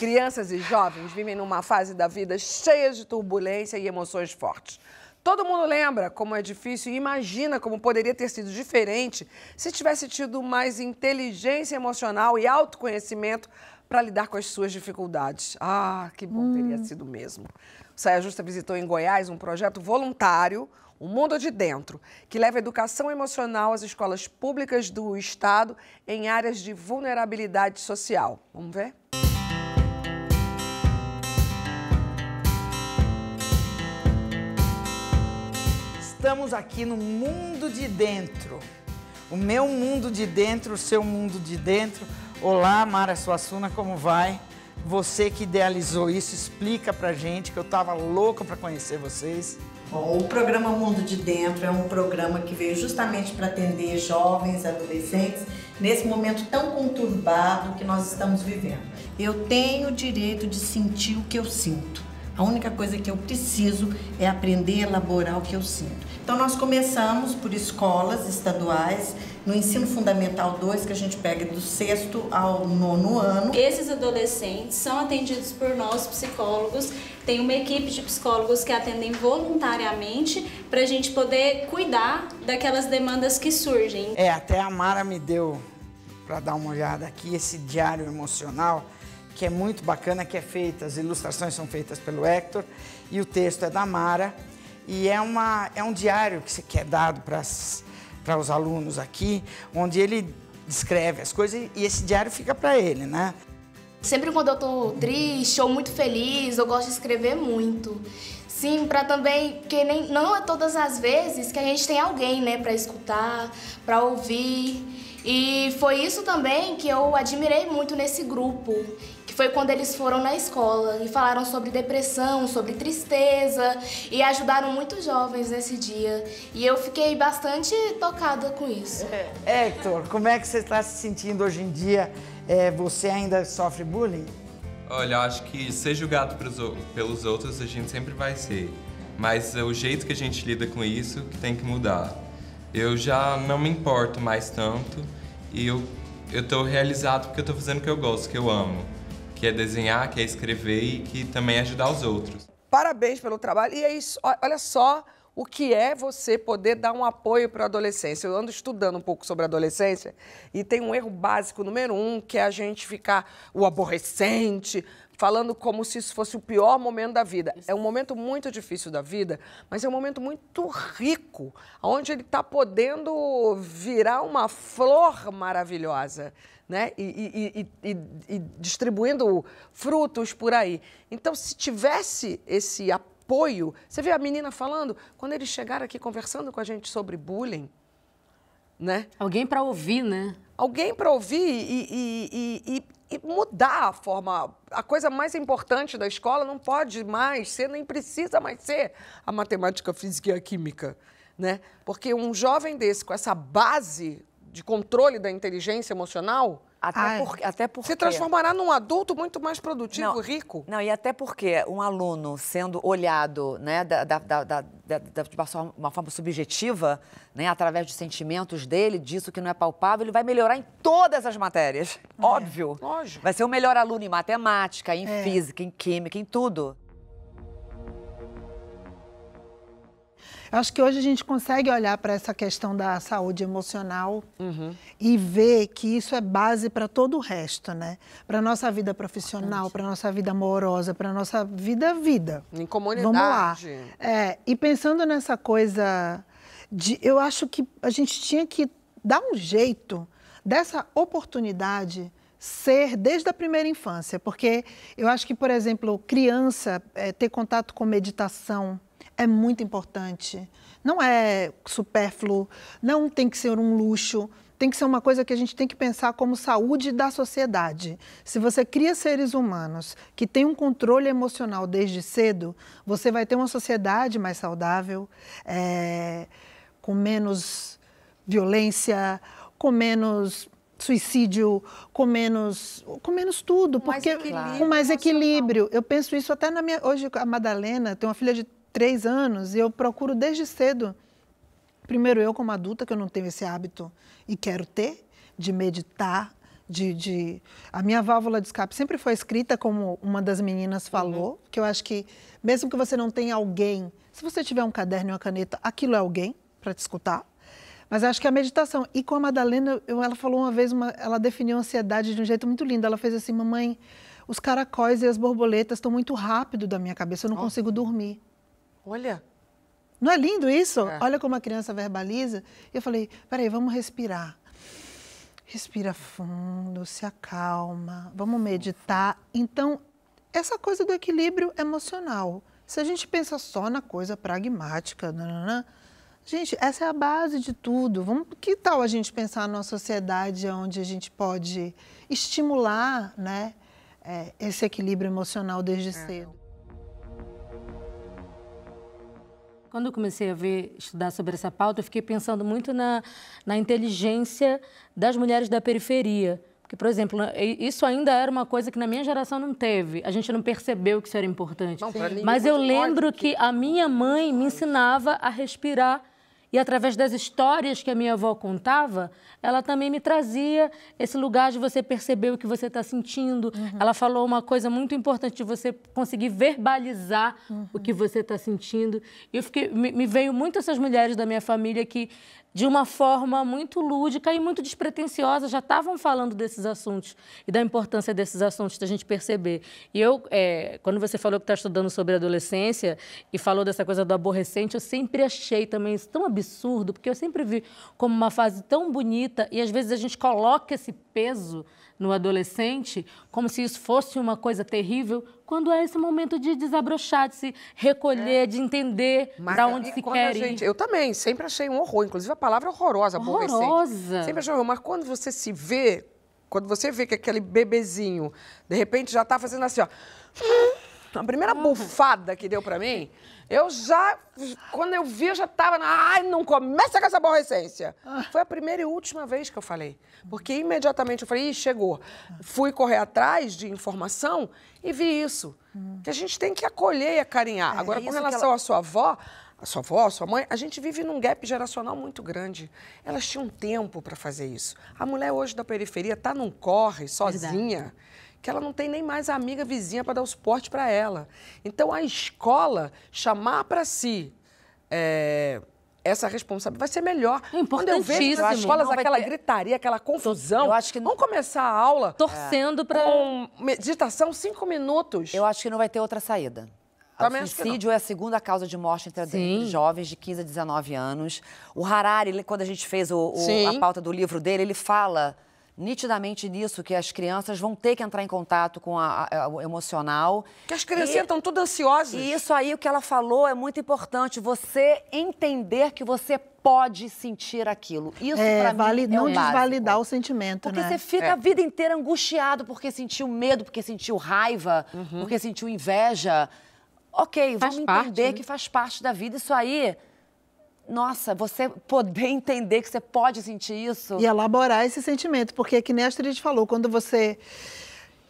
Crianças e jovens vivem numa fase da vida cheia de turbulência e emoções fortes. Todo mundo lembra como é difícil e imagina como poderia ter sido diferente se tivesse tido mais inteligência emocional e autoconhecimento para lidar com as suas dificuldades. Ah, que bom hum. teria sido mesmo. O Saia Justa visitou em Goiás um projeto voluntário, O Mundo de Dentro, que leva educação emocional às escolas públicas do Estado em áreas de vulnerabilidade social. Vamos ver? estamos aqui no mundo de dentro. O meu mundo de dentro, o seu mundo de dentro. Olá, Mara Suassuna, como vai? Você que idealizou isso, explica pra gente que eu tava louca para conhecer vocês. Bom, o programa Mundo de Dentro é um programa que veio justamente para atender jovens, adolescentes, nesse momento tão conturbado que nós estamos vivendo. Eu tenho o direito de sentir o que eu sinto. A única coisa que eu preciso é aprender a elaborar o que eu sinto. Então nós começamos por escolas estaduais, no ensino fundamental 2, que a gente pega do sexto ao nono ano. Esses adolescentes são atendidos por nós, psicólogos. Tem uma equipe de psicólogos que atendem voluntariamente para a gente poder cuidar daquelas demandas que surgem. É, até a Mara me deu para dar uma olhada aqui esse diário emocional que é muito bacana, que é feita, as ilustrações são feitas pelo Hector e o texto é da Mara. E é, uma, é um diário que, que é dado para os alunos aqui, onde ele descreve as coisas e esse diário fica para ele, né? Sempre quando eu estou triste ou muito feliz, eu gosto de escrever muito. Sim, para também, que nem não é todas as vezes que a gente tem alguém, né, para escutar, para ouvir. E foi isso também que eu admirei muito nesse grupo foi quando eles foram na escola e falaram sobre depressão, sobre tristeza e ajudaram muitos jovens nesse dia. E eu fiquei bastante tocada com isso. É, Hector, como é que você está se sentindo hoje em dia? É, você ainda sofre bullying? Olha, eu acho que ser julgado pelos outros a gente sempre vai ser. Mas é o jeito que a gente lida com isso que tem que mudar. Eu já não me importo mais tanto e eu eu realizado porque eu estou fazendo o que eu gosto, que eu amo que é desenhar, que é escrever e que também é ajudar os outros. Parabéns pelo trabalho. E é isso, olha só o que é você poder dar um apoio para a adolescência. Eu ando estudando um pouco sobre a adolescência e tem um erro básico número um, que é a gente ficar o aborrecente, falando como se isso fosse o pior momento da vida. É um momento muito difícil da vida, mas é um momento muito rico, onde ele está podendo virar uma flor maravilhosa né? E, e, e, e, distribuindo frutos por aí. Então, se tivesse esse apoio, você vê a menina falando, quando eles chegaram aqui conversando com a gente sobre bullying, né? Alguém para ouvir, né? Alguém para ouvir e, e mudar a forma. A coisa mais importante da escola não pode mais ser, nem precisa mais ser a matemática, a física e a química. Né? Porque um jovem desse, com essa base de controle da inteligência emocional. Até, por, até porque. Se transformará num adulto muito mais produtivo, não, rico. Não, e até porque um aluno sendo olhado né, da, da, da, da, de uma forma subjetiva, né, através de sentimentos dele, disso que não é palpável, ele vai melhorar em todas as matérias. É. Óbvio. Lógico. Vai ser o melhor aluno em matemática, em é. física, em química, em tudo. Acho que hoje a gente consegue olhar para essa questão da saúde emocional uhum. e ver que isso é base para todo o resto, né? Para nossa vida profissional, para nossa vida amorosa, para nossa vida vida. Em comunidade. Vamos lá. É, e pensando nessa coisa de, eu acho que a gente tinha que dar um jeito dessa oportunidade ser desde a primeira infância, porque eu acho que, por exemplo, criança é, ter contato com meditação é muito importante. Não é supérfluo, não tem que ser um luxo, tem que ser uma coisa que a gente tem que pensar como saúde da sociedade. Se você cria seres humanos que têm um controle emocional desde cedo, você vai ter uma sociedade mais saudável, é, com menos violência, com menos suicídio, com menos, com menos tudo, porque mais com mais equilíbrio. Eu penso isso até na minha hoje a Madalena tem uma filha de três anos e eu procuro desde cedo. Primeiro, eu, como adulta, que eu não tenho esse hábito e quero ter, de meditar, de, de, a minha válvula de escape sempre foi escrita como uma das meninas uhum. falou uhum. que eu acho que mesmo que você não tenha alguém se você tiver um caderno e uma caneta aquilo é alguém para te escutar mas acho que a meditação e com a Madalena eu, ela falou uma vez uma, ela definiu a ansiedade de um jeito muito lindo ela fez assim mamãe os caracóis e as borboletas estão muito rápido da minha cabeça eu não oh. consigo dormir Olha. Não é lindo isso? É. Olha como a criança verbaliza. Eu falei, peraí, vamos respirar. Respira fundo, se acalma, vamos meditar. Então, essa coisa do equilíbrio emocional. Se a gente pensa só na coisa pragmática, nanana, gente, essa é a base de tudo. Vamos, que tal a gente pensar numa sociedade onde a gente pode estimular né, é, esse equilíbrio emocional desde é. cedo? Quando eu comecei a ver, estudar sobre essa pauta, eu fiquei pensando muito na, na inteligência das mulheres da periferia. Porque, por exemplo, isso ainda era uma coisa que na minha geração não teve. A gente não percebeu que isso era importante. Não, Mas é eu lembro que a minha mãe me ensinava a respirar e através das histórias que a minha avó contava, ela também me trazia esse lugar de você perceber o que você está sentindo. Uhum. Ela falou uma coisa muito importante de você conseguir verbalizar uhum. o que você está sentindo. E eu fiquei, me, me veio muito essas mulheres da minha família que de uma forma muito lúdica e muito despretensiosa, já estavam falando desses assuntos e da importância desses assuntos da gente perceber. E eu, é, quando você falou que está estudando sobre adolescência e falou dessa coisa do aborrecente, eu sempre achei também isso tão absurdo, porque eu sempre vi como uma fase tão bonita e às vezes a gente coloca esse peso no adolescente, como se isso fosse uma coisa terrível, quando é esse momento de desabrochar, de se recolher, é. de entender para onde é, se quer gente, ir. Eu também sempre achei um horror, inclusive a palavra é horrorosa, horrorosa. Sempre achei horror, mas quando você se vê, quando você vê que aquele bebezinho, de repente já está fazendo assim, ó... A primeira ah. bufada que deu para mim, eu já, quando eu vi, eu já tava na, ai, não começa com essa aborrecência. Ah. Foi a primeira e última vez que eu falei, porque imediatamente eu falei, Ih, chegou. Fui correr atrás de informação e vi isso, hum. que a gente tem que acolher e acarinhar. É, Agora, é com relação ela... à sua avó, a sua avó, a sua mãe, a gente vive num gap geracional muito grande. Elas tinham tempo para fazer isso. A mulher hoje da periferia está num corre, sozinha. Verdade que ela não tem nem mais a amiga vizinha para dar o suporte para ela. Então a escola chamar para si é, essa responsabilidade vai ser melhor. É Quando eu vejo as escolas não, aquela ter... gritaria, aquela confusão, eu acho que vamos começar a aula torcendo para meditação cinco minutos. Eu acho que não vai ter outra saída. O suicídio é a segunda causa de morte entre Sim. jovens de 15 a 19 anos. O Harari, quando a gente fez o, o, a pauta do livro dele, ele fala nitidamente nisso, que as crianças vão ter que entrar em contato com a, a, o emocional. Que as crianças estão tudo ansiosas. E isso aí, o que ela falou, é muito importante. Você entender que você pode sentir aquilo. Isso, é, vale, mim, é Não um desvalidar básico. o sentimento, porque né? Porque você fica é. a vida inteira angustiado porque sentiu medo, porque sentiu raiva, uhum. porque sentiu inveja. Ok, faz vamos parte, entender né? que faz parte da vida. Isso aí nossa, você poder entender que você pode sentir isso. E elaborar esse sentimento, porque é que nem a Astrid falou, quando você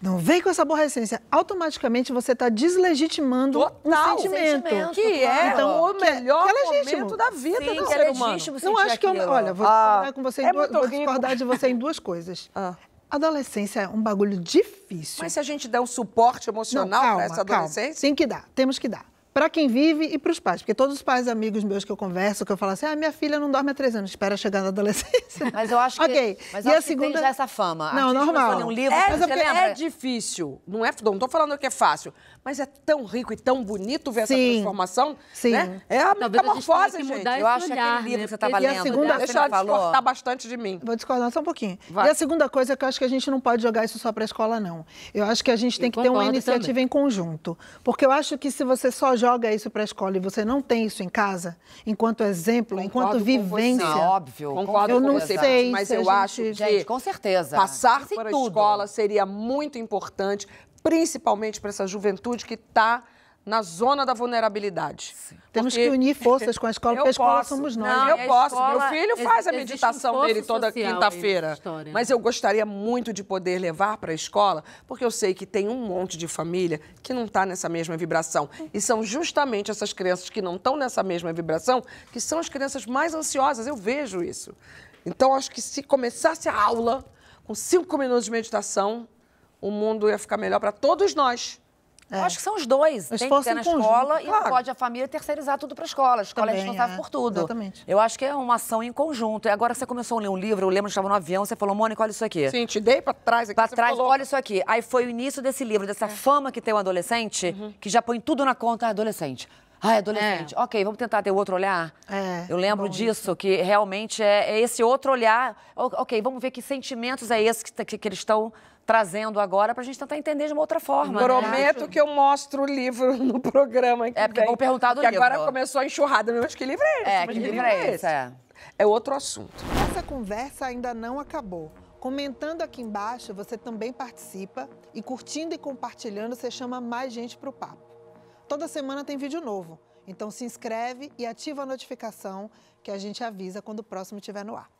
não vem com essa aborrecência. Automaticamente você está deslegitimando Total. um sentimento. sentimento que é então, o melhor é momento da vida Sim, do ser é humano. não acho que eu... É olha, vou, ah, com você é duas, vou discordar de você em duas coisas. Ah. Adolescência é um bagulho difícil. Mas se a gente der um suporte emocional para essa adolescência... Calma. Tem que dar, temos que dar para quem vive e para os pais. Porque todos os pais amigos meus que eu converso, que eu falo assim, ah, minha filha não dorme há três anos, espera chegar na adolescência. Mas eu acho que, okay. mas e a segunda... tem já essa fama. Não, normal. Um livro, é, você é difícil, não é, não estou falando que é fácil, mas é tão rico e tão bonito ver sim, essa transformação, sim. né? É a metamorfose, a gente. gente. Eu acho olhar, aquele livro né? que você estava é lendo, a segunda... deixa né? ela discordar bastante de mim. Vou discordar só um pouquinho. Vai. E a segunda coisa é que eu acho que a gente não pode jogar isso só para a escola, não. Eu acho que a gente tem eu que ter uma iniciativa também. em conjunto. Porque eu acho que se você só joga joga isso para a escola e você não tem isso em casa, enquanto exemplo, Concordo enquanto vivência. Não, óbvio. Concordo eu com não você, sei, mas se eu gente... acho que gente, com certeza. passar por a escola seria muito importante, principalmente para essa juventude que está na zona da vulnerabilidade. Temos que unir forças com a escola, porque a escola posso. somos nós. Não, eu posso. Escola, Meu filho faz a meditação um dele toda quinta-feira. Mas eu gostaria muito de poder levar para a escola, porque eu sei que tem um monte de família que não está nessa mesma vibração. E são justamente essas crianças que não estão nessa mesma vibração que são as crianças mais ansiosas. Eu vejo isso. Então, acho que se começasse a aula com cinco minutos de meditação, o mundo ia ficar melhor para todos nós. É. Acho que são os dois. Tem que ter na conjunto, escola claro. e não pode a família terceirizar tudo para a escola. A escola Também, é responsável é. por tudo. Exatamente. Eu acho que é uma ação em conjunto. E agora você começou a ler um livro, eu lembro que estava no avião, você falou, Mônica, olha isso aqui. Sim, te dei para trás aqui. Para trás, falou. olha isso aqui. Aí foi o início desse livro, dessa é. fama que tem o um adolescente, uhum. que já põe tudo na conta ah, adolescente. Ah, é adolescente. É. Ok, vamos tentar ter outro olhar? É, eu é lembro bom, disso, isso. que realmente é, é, esse outro olhar. Ok, vamos ver que sentimentos é esse que, que, que eles estão trazendo agora para a gente tentar entender de uma outra forma. Né? Prometo né? que eu mostro o livro no programa. Que é, porque vem, vou perguntar do que livro. agora começou a enxurrada. Mas que livro é esse? É, que, que livro é, é esse? É. é outro assunto. Essa conversa ainda não acabou. Comentando aqui embaixo, você também participa e curtindo e compartilhando, você chama mais gente para o papo. Toda semana tem vídeo novo, então se inscreve e ativa a notificação que a gente avisa quando o próximo estiver no ar.